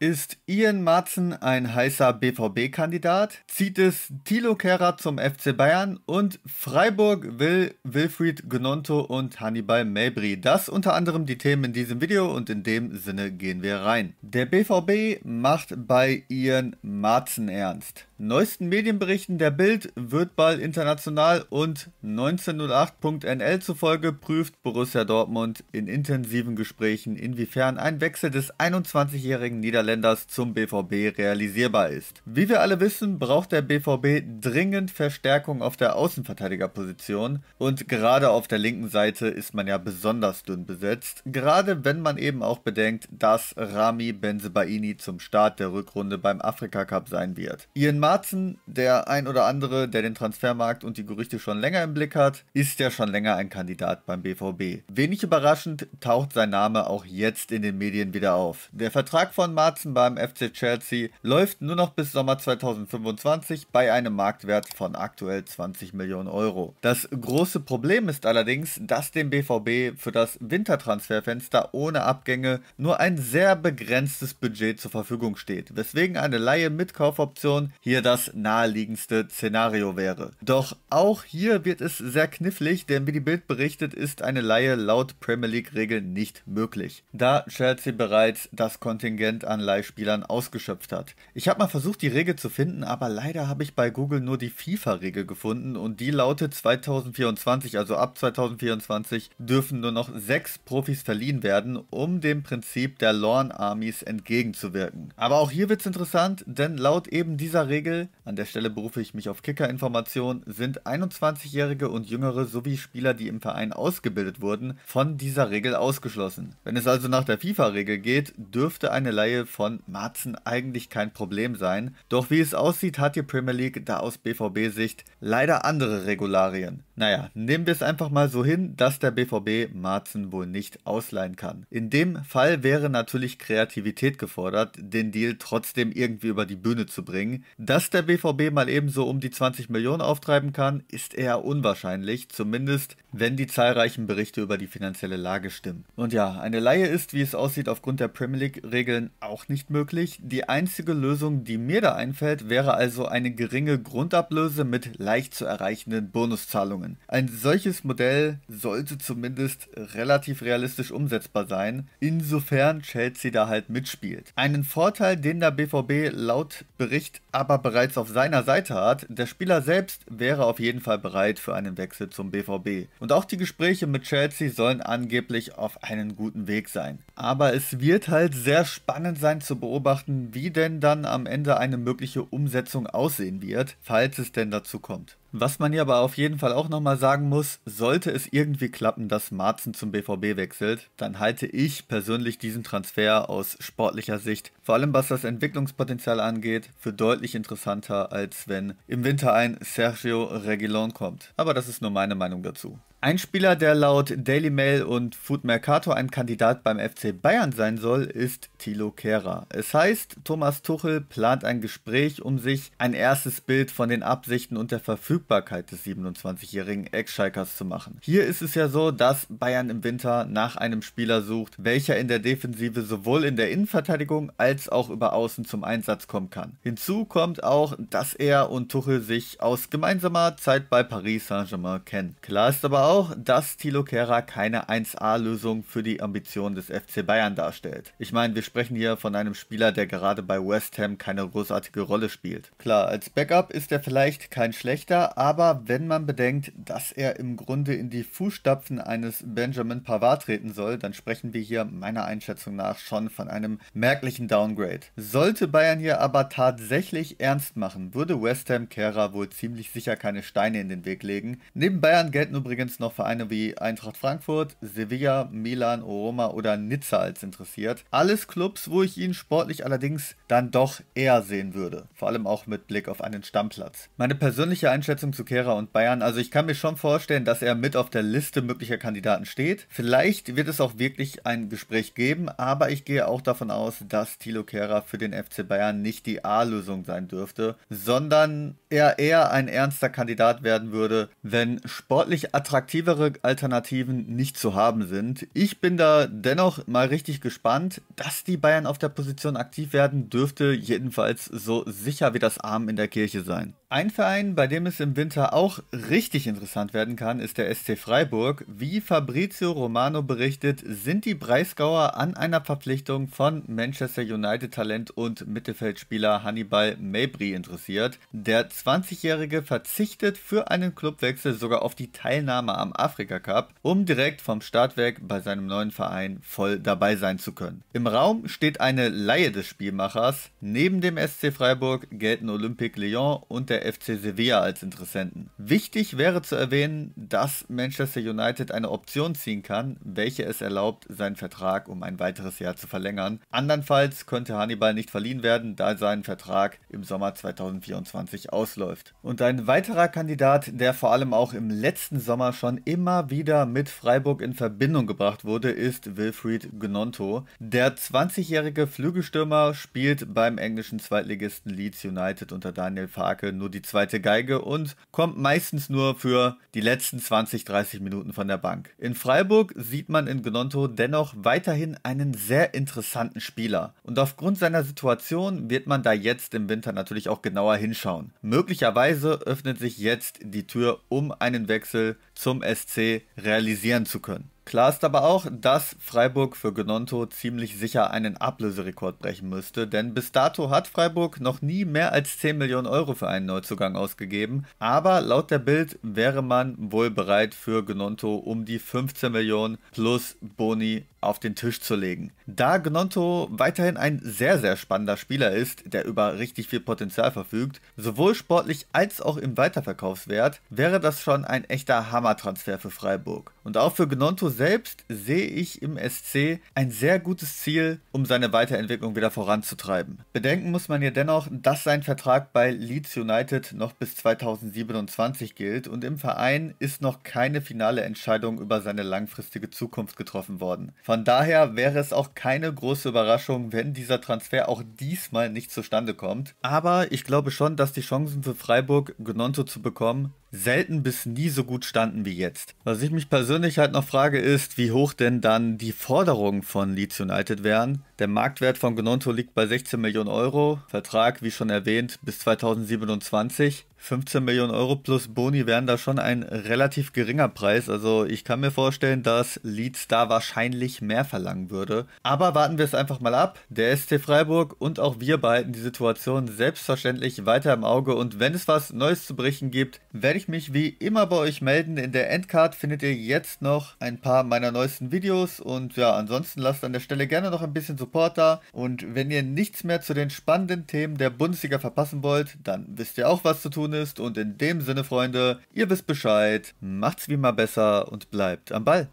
Ist Ian Marzen ein heißer BVB-Kandidat? Zieht es Thilo Kehrer zum FC Bayern? Und Freiburg will Wilfried Gnonto und Hannibal Mabry. Das unter anderem die Themen in diesem Video und in dem Sinne gehen wir rein. Der BVB macht bei Ian Marzen ernst. Neuesten Medienberichten der Bild wird Ball international und 1908.nl zufolge prüft Borussia Dortmund in intensiven Gesprächen, inwiefern ein Wechsel des 21-jährigen Niederländers zum BVB realisierbar ist. Wie wir alle wissen, braucht der BVB dringend Verstärkung auf der Außenverteidigerposition und gerade auf der linken Seite ist man ja besonders dünn besetzt, gerade wenn man eben auch bedenkt, dass Rami Benzebaini zum Start der Rückrunde beim Afrika Cup sein wird. Ian Marzen, der ein oder andere, der den Transfermarkt und die Gerüchte schon länger im Blick hat, ist ja schon länger ein Kandidat beim BVB. Wenig überraschend taucht sein Name auch jetzt in den Medien wieder auf. Der Vertrag von Marzen beim FC Chelsea läuft nur noch bis Sommer 2025 bei einem Marktwert von aktuell 20 Millionen Euro. Das große Problem ist allerdings, dass dem BVB für das Wintertransferfenster ohne Abgänge nur ein sehr begrenztes Budget zur Verfügung steht, weswegen eine Laie mit Kaufoption hier hier das naheliegendste Szenario wäre. Doch auch hier wird es sehr knifflig, denn wie die Bild berichtet, ist eine Laie laut Premier League-Regeln nicht möglich, da Chelsea bereits das Kontingent an Leihspielern ausgeschöpft hat. Ich habe mal versucht, die Regel zu finden, aber leider habe ich bei Google nur die FIFA-Regel gefunden und die lautet 2024, also ab 2024 dürfen nur noch sechs Profis verliehen werden, um dem Prinzip der Lorn Armies entgegenzuwirken. Aber auch hier wird es interessant, denn laut eben dieser Regel Regel an der Stelle berufe ich mich auf Kicker-Informationen, sind 21-Jährige und Jüngere sowie Spieler, die im Verein ausgebildet wurden, von dieser Regel ausgeschlossen. Wenn es also nach der FIFA-Regel geht, dürfte eine Laie von Marzen eigentlich kein Problem sein. Doch wie es aussieht, hat die Premier League da aus BVB-Sicht leider andere Regularien. Naja, nehmen wir es einfach mal so hin, dass der BVB Marzen wohl nicht ausleihen kann. In dem Fall wäre natürlich Kreativität gefordert, den Deal trotzdem irgendwie über die Bühne zu bringen. Dass der BVB BVB mal ebenso um die 20 Millionen auftreiben kann, ist eher unwahrscheinlich, zumindest wenn die zahlreichen Berichte über die finanzielle Lage stimmen. Und ja, eine Laie ist, wie es aussieht, aufgrund der Premier League-Regeln auch nicht möglich. Die einzige Lösung, die mir da einfällt, wäre also eine geringe Grundablöse mit leicht zu erreichenden Bonuszahlungen. Ein solches Modell sollte zumindest relativ realistisch umsetzbar sein, insofern Chelsea da halt mitspielt. Einen Vorteil, den der BVB laut Bericht aber bereits auf auf seiner Seite hat, der Spieler selbst wäre auf jeden Fall bereit für einen Wechsel zum BVB. Und auch die Gespräche mit Chelsea sollen angeblich auf einen guten Weg sein. Aber es wird halt sehr spannend sein zu beobachten, wie denn dann am Ende eine mögliche Umsetzung aussehen wird, falls es denn dazu kommt. Was man hier aber auf jeden Fall auch nochmal sagen muss, sollte es irgendwie klappen, dass Marzen zum BVB wechselt, dann halte ich persönlich diesen Transfer aus sportlicher Sicht, vor allem was das Entwicklungspotenzial angeht, für deutlich interessanter, als wenn im Winter ein Sergio Reguilon kommt. Aber das ist nur meine Meinung dazu. Ein Spieler, der laut Daily Mail und Food Mercator ein Kandidat beim FC Bayern sein soll, ist Thilo Kehrer. Es heißt, Thomas Tuchel plant ein Gespräch, um sich ein erstes Bild von den Absichten und der Verfügbarkeit des 27-jährigen Ex-Schalkers zu machen. Hier ist es ja so, dass Bayern im Winter nach einem Spieler sucht, welcher in der Defensive sowohl in der Innenverteidigung als auch über Außen zum Einsatz kommen kann. Hinzu kommt auch, dass er und Tuchel sich aus gemeinsamer Zeit bei Paris Saint-Germain kennen. Klar ist aber auch, auch, dass Thilo Kehrer keine 1A-Lösung für die Ambitionen des FC Bayern darstellt. Ich meine, wir sprechen hier von einem Spieler, der gerade bei West Ham keine großartige Rolle spielt. Klar, als Backup ist er vielleicht kein schlechter, aber wenn man bedenkt, dass er im Grunde in die Fußstapfen eines Benjamin Pavard treten soll, dann sprechen wir hier meiner Einschätzung nach schon von einem merklichen Downgrade. Sollte Bayern hier aber tatsächlich ernst machen, würde West Ham Kehrer wohl ziemlich sicher keine Steine in den Weg legen. Neben Bayern gelten übrigens noch Vereine wie Eintracht Frankfurt, Sevilla, Milan, Roma oder Nizza als interessiert. Alles Clubs, wo ich ihn sportlich allerdings dann doch eher sehen würde. Vor allem auch mit Blick auf einen Stammplatz. Meine persönliche Einschätzung zu Kehrer und Bayern, also ich kann mir schon vorstellen, dass er mit auf der Liste möglicher Kandidaten steht. Vielleicht wird es auch wirklich ein Gespräch geben, aber ich gehe auch davon aus, dass Thilo Kehrer für den FC Bayern nicht die A-Lösung sein dürfte, sondern er eher ein ernster Kandidat werden würde, wenn sportlich attraktivere Alternativen nicht zu haben sind. Ich bin da dennoch mal richtig gespannt. Dass die Bayern auf der Position aktiv werden, dürfte jedenfalls so sicher wie das Arm in der Kirche sein. Ein Verein, bei dem es im Winter auch richtig interessant werden kann, ist der SC Freiburg. Wie Fabrizio Romano berichtet, sind die Breisgauer an einer Verpflichtung von Manchester United Talent und Mittelfeldspieler Hannibal Mabry interessiert. Der 20-Jährige verzichtet für einen Clubwechsel sogar auf die Teilnahme am Afrika Cup, um direkt vom Start weg bei seinem neuen Verein voll dabei sein zu können. Im Raum steht eine Laie des Spielmachers. Neben dem SC Freiburg gelten Olympique Lyon und der FC Sevilla als Interessenten. Wichtig wäre zu erwähnen, dass Manchester United eine Option ziehen kann, welche es erlaubt, seinen Vertrag um ein weiteres Jahr zu verlängern. Andernfalls könnte Hannibal nicht verliehen werden, da sein Vertrag im Sommer 2024 aus ausläuft. Und ein weiterer Kandidat, der vor allem auch im letzten Sommer schon immer wieder mit Freiburg in Verbindung gebracht wurde, ist Wilfried Gnonto. Der 20-jährige Flügelstürmer spielt beim englischen Zweitligisten Leeds United unter Daniel Farke nur die zweite Geige und kommt meistens nur für die letzten 20, 30 Minuten von der Bank. In Freiburg sieht man in Gnonto dennoch weiterhin einen sehr interessanten Spieler. Und aufgrund seiner Situation wird man da jetzt im Winter natürlich auch genauer hinschauen. Mö Möglicherweise öffnet sich jetzt die Tür, um einen Wechsel zum SC realisieren zu können. Klar ist aber auch, dass Freiburg für Genonto ziemlich sicher einen Ablöserekord brechen müsste, denn bis dato hat Freiburg noch nie mehr als 10 Millionen Euro für einen Neuzugang ausgegeben, aber laut der Bild wäre man wohl bereit für Genonto um die 15 Millionen plus Boni auf den Tisch zu legen. Da Gnonto weiterhin ein sehr, sehr spannender Spieler ist, der über richtig viel Potenzial verfügt, sowohl sportlich als auch im Weiterverkaufswert, wäre das schon ein echter Hammertransfer für Freiburg. Und auch für Gnonto selbst sehe ich im SC ein sehr gutes Ziel, um seine Weiterentwicklung wieder voranzutreiben. Bedenken muss man hier dennoch, dass sein Vertrag bei Leeds United noch bis 2027 gilt und im Verein ist noch keine finale Entscheidung über seine langfristige Zukunft getroffen worden. Von daher wäre es auch keine große Überraschung, wenn dieser Transfer auch diesmal nicht zustande kommt. Aber ich glaube schon, dass die Chancen für Freiburg Gnonto zu bekommen selten bis nie so gut standen wie jetzt. Was ich mich persönlich persönlich halt noch frage ist, wie hoch denn dann die Forderungen von Leeds United wären, der Marktwert von Gnonto liegt bei 16 Millionen Euro. Vertrag, wie schon erwähnt, bis 2027. 15 Millionen Euro plus Boni wären da schon ein relativ geringer Preis. Also ich kann mir vorstellen, dass Leeds da wahrscheinlich mehr verlangen würde. Aber warten wir es einfach mal ab. Der SC Freiburg und auch wir behalten die Situation selbstverständlich weiter im Auge. Und wenn es was Neues zu berichten gibt, werde ich mich wie immer bei euch melden. In der Endcard findet ihr jetzt noch ein paar meiner neuesten Videos. Und ja, ansonsten lasst an der Stelle gerne noch ein bisschen Support Supporter. Und wenn ihr nichts mehr zu den spannenden Themen der Bundesliga verpassen wollt, dann wisst ihr auch, was zu tun ist. Und in dem Sinne, Freunde, ihr wisst Bescheid, macht's wie immer besser und bleibt am Ball.